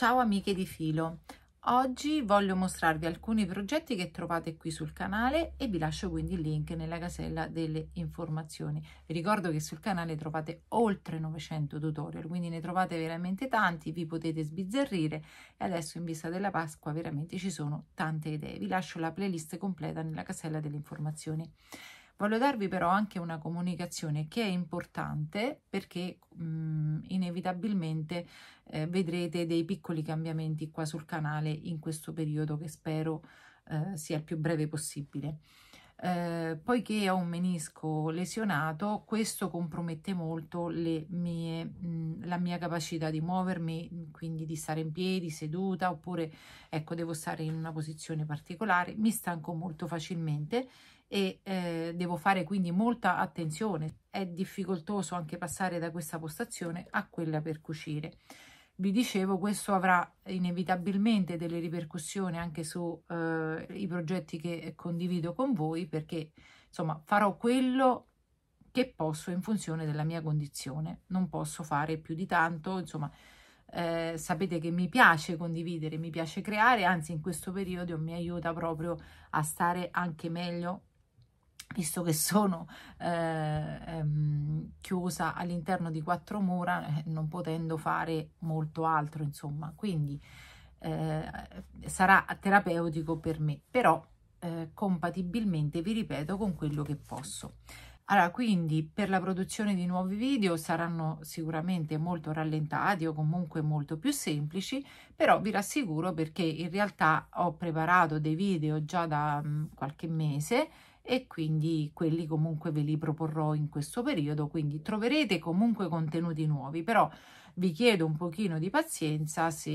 Ciao amiche di filo, oggi voglio mostrarvi alcuni progetti che trovate qui sul canale e vi lascio quindi il link nella casella delle informazioni. Vi ricordo che sul canale trovate oltre 900 tutorial, quindi ne trovate veramente tanti, vi potete sbizzarrire e adesso in vista della Pasqua veramente ci sono tante idee. Vi lascio la playlist completa nella casella delle informazioni. Voglio darvi però anche una comunicazione che è importante perché mh, mhmm, inevitabilmente eh, vedrete dei piccoli cambiamenti qua sul canale in questo periodo che spero eh, sia il più breve possibile. Eh, poiché ho un menisco lesionato questo compromette molto le mie, mh, mm, la mia capacità di muovermi quindi di stare in piedi seduta oppure ecco devo stare in una posizione particolare mi stanco molto facilmente e eh, devo fare quindi molta attenzione è difficoltoso anche passare da questa postazione a quella per cucire vi dicevo questo avrà inevitabilmente delle ripercussioni anche sui eh, progetti che condivido con voi perché insomma farò quello che posso in funzione della mia condizione non posso fare più di tanto insomma eh, sapete che mi piace condividere mi piace creare anzi in questo periodo mi aiuta proprio a stare anche meglio visto che sono eh, ehm, chiusa all'interno di quattro mura, eh, non potendo fare molto altro, insomma, quindi eh, sarà terapeutico per me, però eh, compatibilmente, vi ripeto, con quello che posso. Allora, quindi per la produzione di nuovi video saranno sicuramente molto rallentati o comunque molto più semplici, però vi rassicuro perché in realtà ho preparato dei video già da mh, mm, qualche mese, e quindi quelli comunque ve li proporrò in questo periodo, quindi troverete comunque contenuti nuovi, però vi chiedo un pochino di pazienza se,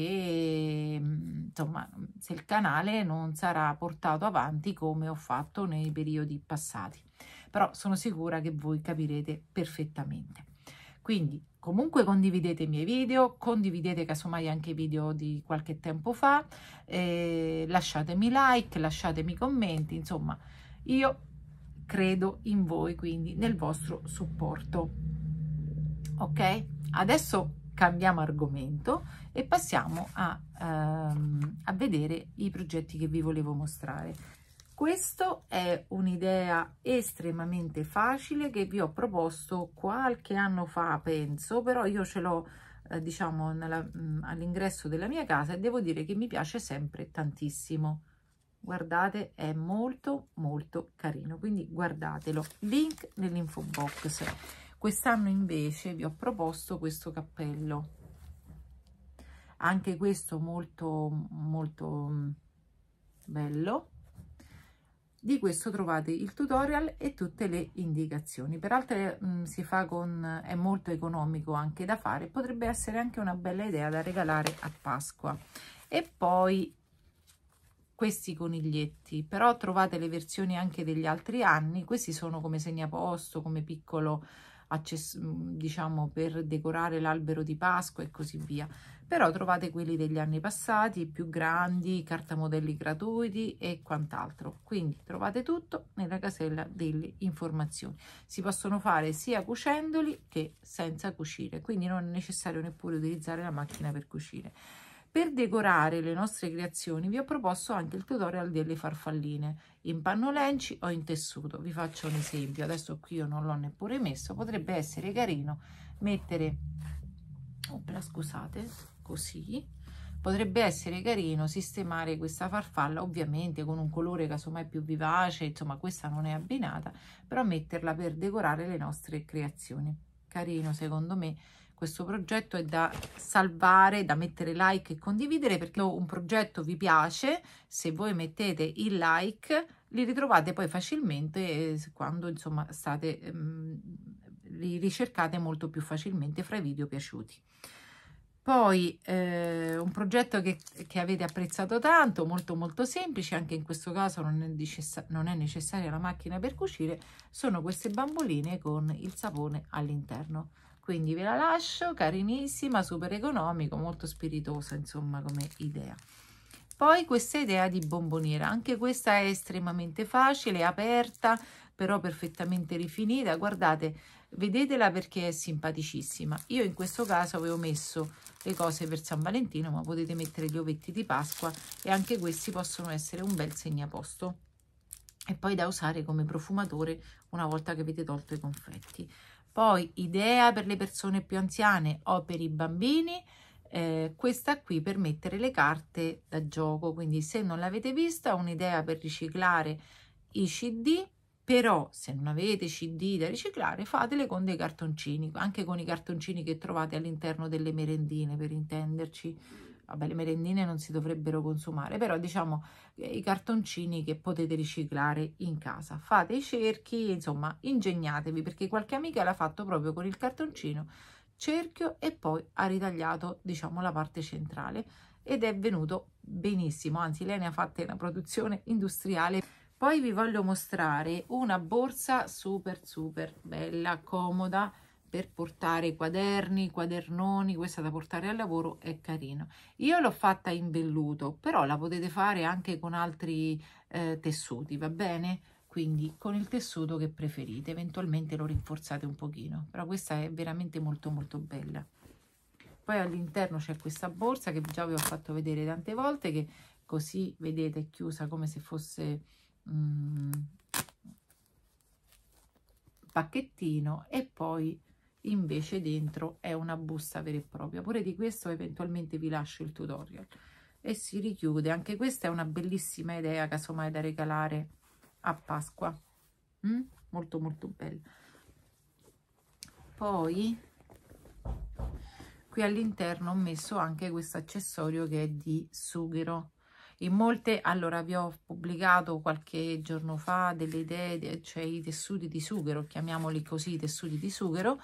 mm, insomma, se il canale non sarà portato avanti come ho fatto nei periodi passati, però sono sicura che voi capirete perfettamente. Quindi comunque condividete i miei video, condividete casomai anche i video di qualche tempo fa, eh, lasciatemi like, lasciatemi commenti, insomma io credo in voi, quindi nel vostro supporto. Ok? Adesso cambiamo argomento e passiamo a, ehm, a vedere i progetti che vi volevo mostrare. Questa è un'idea estremamente facile che vi ho proposto qualche anno fa, penso, però io ce l'ho eh, diciamo mm, all'ingresso della mia casa e devo dire che mi piace sempre tantissimo guardate è molto molto carino quindi guardatelo link nell'info box quest'anno invece vi ho proposto questo cappello anche questo molto molto mm, bello di questo trovate il tutorial e tutte le indicazioni peraltro mh, mm, si fa con è molto economico anche da fare potrebbe essere anche una bella idea da regalare a pasqua e poi questi coniglietti, però trovate le versioni anche degli altri anni, questi sono come segnaposto, come piccolo diciamo per decorare l'albero di Pasqua e così via però trovate quelli degli anni passati più grandi cartamodelli gratuiti e quant'altro quindi trovate tutto nella casella delle informazioni si possono fare sia cucendoli che senza cucire quindi non è necessario neppure utilizzare la macchina per cucire per decorare le nostre creazioni vi ho proposto anche il tutorial delle farfalline in panno lenci o in tessuto. Vi faccio un esempio, adesso qui io non l'ho neppure messo, potrebbe essere carino mettere, opla scusate, così, potrebbe essere carino sistemare questa farfalla ovviamente con un colore casomai più vivace, insomma questa non è abbinata, però metterla per decorare le nostre creazioni. Carino secondo me questo progetto è da salvare, da mettere like e condividere perché un progetto vi piace, se voi mettete il like li ritrovate poi facilmente eh, quando insomma state, ehm, li ricercate molto più facilmente fra i video piaciuti poi eh, un progetto che, che, avete apprezzato tanto, molto molto semplice, anche in questo caso non è, non è necessaria la macchina per cucire, sono queste bamboline con il sapone all'interno. Quindi ve la lascio, carinissima, super economico, molto spiritosa insomma come idea. Poi questa idea di bomboniera, anche questa è estremamente facile, aperta, però perfettamente rifinita, guardate vedetela perché è simpaticissima io in questo caso avevo messo le cose per San Valentino ma potete mettere gli ovetti di Pasqua e anche questi possono essere un bel segnaposto e poi da usare come profumatore una volta che avete tolto i confetti poi idea per le persone più anziane o per i bambini eh, questa qui per mettere le carte da gioco quindi se non l'avete vista un'idea per riciclare i cd però se non avete cd da riciclare fatele con dei cartoncini anche con i cartoncini che trovate all'interno delle merendine per intenderci vabbè le merendine non si dovrebbero consumare però diciamo eh, i cartoncini che potete riciclare in casa fate i cerchi insomma ingegnatevi perché qualche amica l'ha fatto proprio con il cartoncino cerchio e poi ha ritagliato diciamo la parte centrale ed è venuto benissimo anzi lei ne ha fatte una produzione industriale poi vi voglio mostrare una borsa super super bella comoda per portare quaderni quadernoni questa da portare al lavoro è carino io l'ho fatta in velluto però la potete fare anche con altri eh, tessuti va bene quindi con il tessuto che preferite eventualmente lo rinforzate un pochino però questa è veramente molto molto bella poi all'interno c'è questa borsa che già vi ho fatto vedere tante volte che così vedete è chiusa come se fosse mm, pacchettino e poi invece dentro è una busta vera e propria pure di questo eventualmente vi lascio il tutorial e si richiude anche questa è una bellissima idea casomai da regalare a Pasqua mm? molto molto bella poi qui all'interno ho messo anche questo accessorio che è di sughero in molte allora vi ho pubblicato qualche giorno fa delle idee cioè i tessuti di sughero chiamiamoli così i tessuti di sughero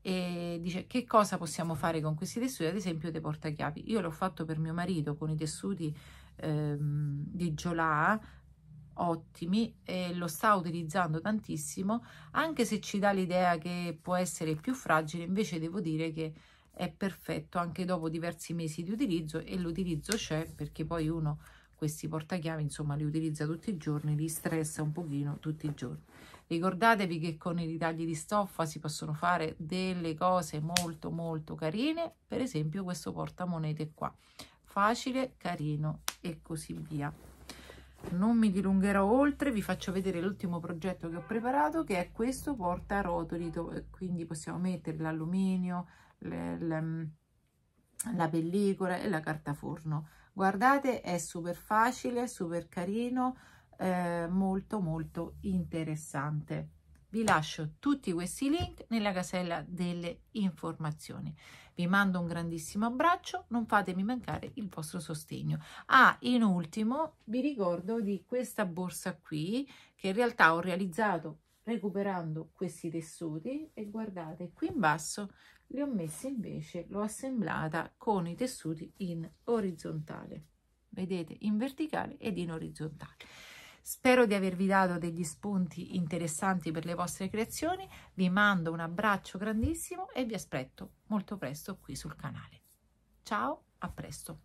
e dice che cosa possiamo fare con questi tessuti ad esempio dei portachiavi io l'ho fatto per mio marito con i tessuti ehm, di Giolà ottimi e lo sta utilizzando tantissimo anche se ci dà l'idea che può essere più fragile invece devo dire che è perfetto anche dopo diversi mesi di utilizzo e l'utilizzo c'è perché poi uno questi portachiavi insomma li utilizza tutti i giorni li stressa un pochino tutti i giorni ricordatevi che con i ritagli di stoffa si possono fare delle cose molto molto carine per esempio questo portamonete qua facile carino e così via non mi dilungherò oltre vi faccio vedere l'ultimo progetto che ho preparato che è questo porta rotoli eh, quindi possiamo mettere l'alluminio mm, la pellicola e la carta forno guardate è super facile super carino eh, molto molto interessante vi lascio tutti questi link nella casella delle informazioni. Vi mando un grandissimo abbraccio, non fatemi mancare il vostro sostegno. Ah, in ultimo vi ricordo di questa borsa qui che in realtà ho realizzato recuperando questi tessuti e guardate qui in basso li ho messi invece, l'ho assemblata con i tessuti in orizzontale. Vedete, in verticale ed in orizzontale. Spero di avervi dato degli spunti interessanti per le vostre creazioni, vi mando un abbraccio grandissimo e vi aspetto molto presto qui sul canale. Ciao, a presto!